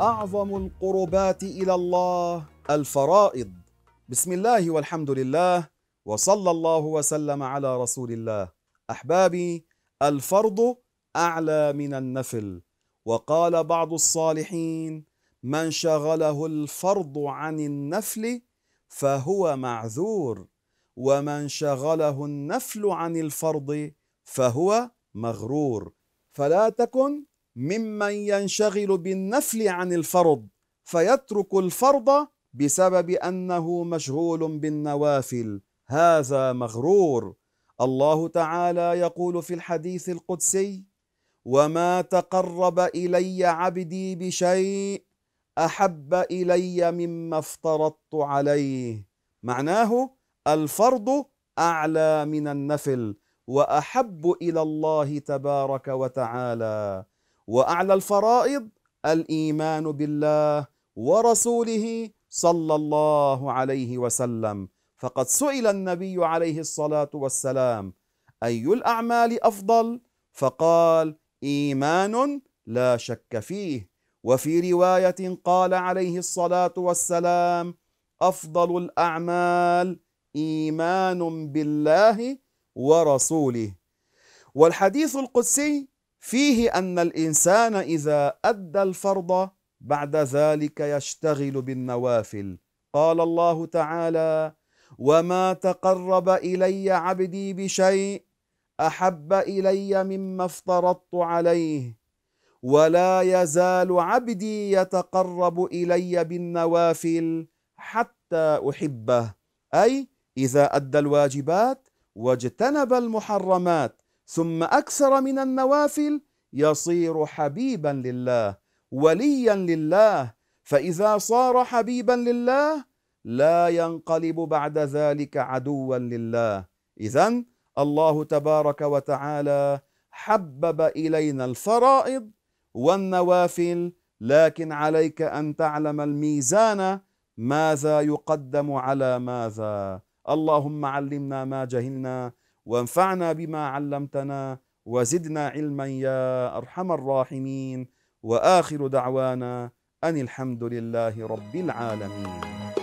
أعظم القربات الى الله الفرائض بسم الله والحمد لله وصلى الله وسلم على رسول الله احبابي الفرض اعلى من النفل وقال بعض الصالحين من شغله الفرض عن النفل فهو معذور ومن شغله النفل عن الفرض فهو مغرور فلا تكن ممن ينشغل بالنفل عن الفرض فيترك الفرض بسبب أنه مشغول بالنوافل هذا مغرور الله تعالى يقول في الحديث القدسي وما تقرب إلي عبدي بشيء أحب إلي مما افترضت عليه معناه الفرض أعلى من النفل وأحب إلى الله تبارك وتعالى واعلى الفرائض الايمان بالله ورسوله صلى الله عليه وسلم فقد سئل النبي عليه الصلاه والسلام اي الاعمال افضل فقال ايمان لا شك فيه وفي روايه قال عليه الصلاه والسلام افضل الاعمال ايمان بالله ورسوله والحديث القدسي فيه أن الإنسان إذا أدى الفرض بعد ذلك يشتغل بالنوافل قال الله تعالى وما تقرب إلي عبدي بشيء أحب إلي مما افترضت عليه ولا يزال عبدي يتقرب إلي بالنوافل حتى أحبه أي إذا أدى الواجبات واجتنب المحرمات ثم أكثر من النوافل يصير حبيبا لله وليا لله فإذا صار حبيبا لله لا ينقلب بعد ذلك عدوا لله إذا الله تبارك وتعالى حبب إلينا الفرائض والنوافل لكن عليك أن تعلم الميزان ماذا يقدم على ماذا اللهم علمنا ما جهلنا وانفعنا بما علمتنا وزدنا علما يا ارحم الراحمين واخر دعوانا ان الحمد لله رب العالمين